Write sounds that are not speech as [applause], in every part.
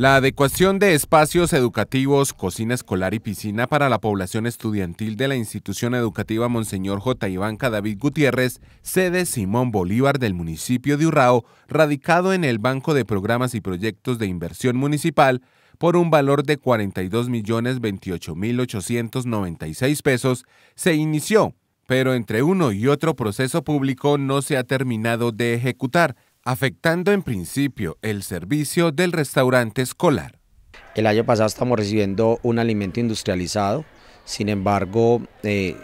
La adecuación de espacios educativos, cocina escolar y piscina para la población estudiantil de la institución educativa Monseñor J. Ivanca David Gutiérrez, sede Simón Bolívar del municipio de Urrao, radicado en el Banco de Programas y Proyectos de Inversión Municipal, por un valor de 42.028.896 pesos, se inició, pero entre uno y otro proceso público no se ha terminado de ejecutar afectando en principio el servicio del restaurante escolar. El año pasado estamos recibiendo un alimento industrializado, sin embargo, eh,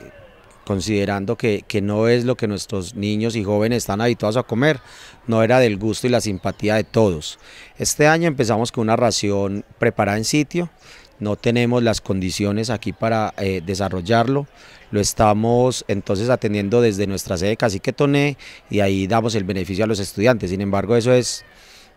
considerando que, que, no es lo que nuestros niños y jóvenes están habituados a comer, no era del gusto y la simpatía de todos. Este año empezamos con una ración preparada en sitio, no tenemos las condiciones aquí para eh, desarrollarlo. Lo estamos entonces atendiendo desde nuestra sede Cacique Toné y ahí damos el beneficio a los estudiantes. Sin embargo, eso es,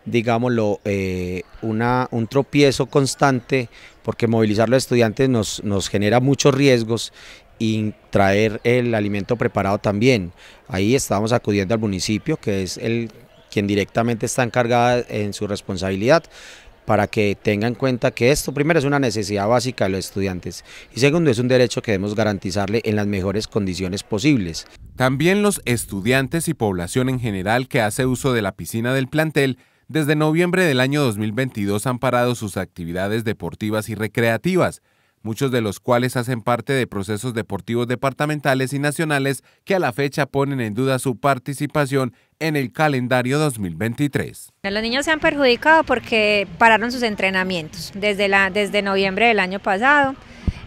digámoslo, eh, una, un tropiezo constante porque movilizar a los estudiantes nos, nos genera muchos riesgos y traer el alimento preparado también. Ahí estamos acudiendo al municipio, que es el quien directamente está encargada en su responsabilidad para que tenga en cuenta que esto primero es una necesidad básica de los estudiantes y segundo es un derecho que debemos garantizarle en las mejores condiciones posibles. También los estudiantes y población en general que hace uso de la piscina del plantel desde noviembre del año 2022 han parado sus actividades deportivas y recreativas muchos de los cuales hacen parte de procesos deportivos departamentales y nacionales que a la fecha ponen en duda su participación en el calendario 2023. Los niños se han perjudicado porque pararon sus entrenamientos desde, desde noviembre del año pasado.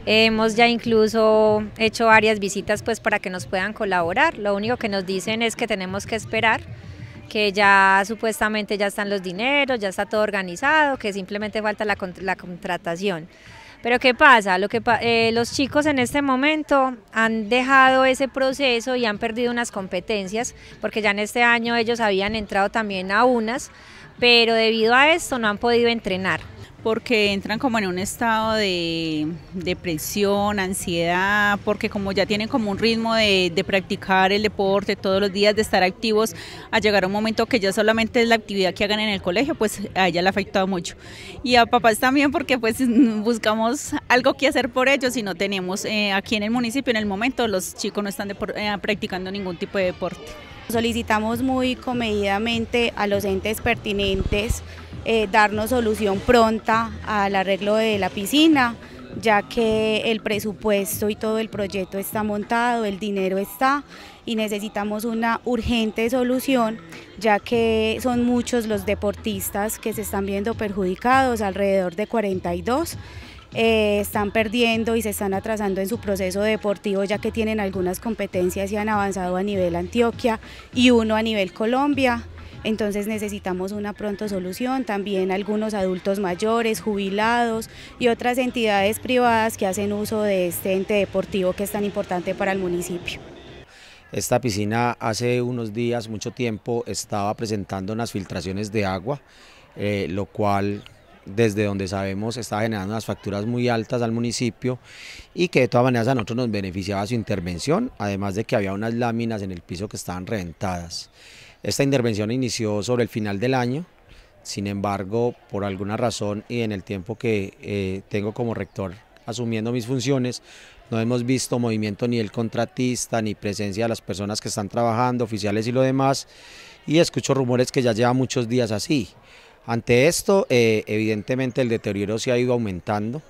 Hemos ya incluso hecho varias visitas pues para que nos puedan colaborar. Lo único que nos dicen es que tenemos que esperar que ya supuestamente ya están los dineros, ya está todo organizado, que simplemente falta la contratación. Pero ¿qué pasa? Eh, los chicos en este momento han dejado ese proceso y han perdido unas competencias, porque ya en este año ellos habían entrado también a unas, pero debido a esto no han podido entrenar porque entran como en un estado de depresión, ansiedad, porque como ya tienen como un ritmo de, practicar el deporte todos los días, de estar activos, a llegar a un momento que ya solamente es la actividad que hagan en el colegio, pues a ella le ha afectado mucho. Y a papás también porque pues [laughs] buscamos algo que hacer por ellos y no tenemos eh, aquí en el municipio en el momento, los chicos no están eh, practicando ningún tipo de deporte. Solicitamos muy comedidamente a los entes pertinentes eh, darnos solución pronta al arreglo de la piscina, ya que el presupuesto y todo el proyecto está montado, el dinero está y necesitamos una urgente solución, ya que son muchos los deportistas que se están viendo perjudicados, alrededor de 42. Eh, están perdiendo y se están atrasando en su proceso deportivo ya que tienen algunas competencias y han avanzado a nivel Antioquia y uno a nivel Colombia entonces necesitamos una pronto solución, también algunos adultos mayores, jubilados y otras entidades privadas que hacen uso de este ente deportivo que es tan importante para el municipio. Esta piscina hace unos días, mucho tiempo, estaba presentando unas filtraciones de agua, eh, lo cual desde donde sabemos está generando unas facturas muy altas al municipio y que de todas maneras a nosotros nos beneficiaba su intervención, además de que había unas láminas en el piso que estaban reventadas. Esta intervención inició sobre el final del año, sin embargo, por alguna razón y en el tiempo que eh, tengo como rector asumiendo mis funciones, no hemos visto movimiento ni el contratista, ni presencia de las personas que están trabajando, oficiales y lo demás, y escucho rumores que ya lleva muchos días así. Ante esto, eh, evidentemente el deterioro se ha ido aumentando,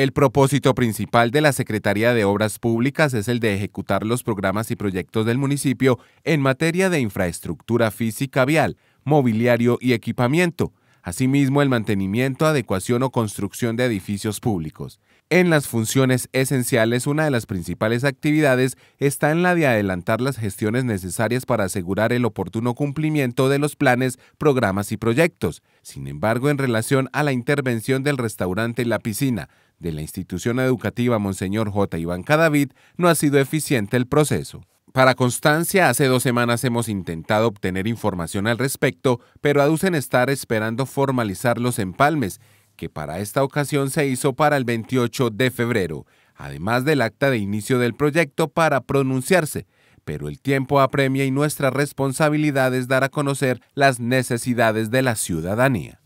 el propósito principal de la Secretaría de Obras Públicas es el de ejecutar los programas y proyectos del municipio en materia de infraestructura física vial, mobiliario y equipamiento, asimismo el mantenimiento, adecuación o construcción de edificios públicos. En las funciones esenciales, una de las principales actividades está en la de adelantar las gestiones necesarias para asegurar el oportuno cumplimiento de los planes, programas y proyectos. Sin embargo, en relación a la intervención del restaurante y la piscina, de la institución educativa Monseñor J. Iván Cadavid, no ha sido eficiente el proceso. Para constancia, hace dos semanas hemos intentado obtener información al respecto, pero aducen estar esperando formalizar los empalmes, que para esta ocasión se hizo para el 28 de febrero, además del acta de inicio del proyecto para pronunciarse. Pero el tiempo apremia y nuestra responsabilidad es dar a conocer las necesidades de la ciudadanía.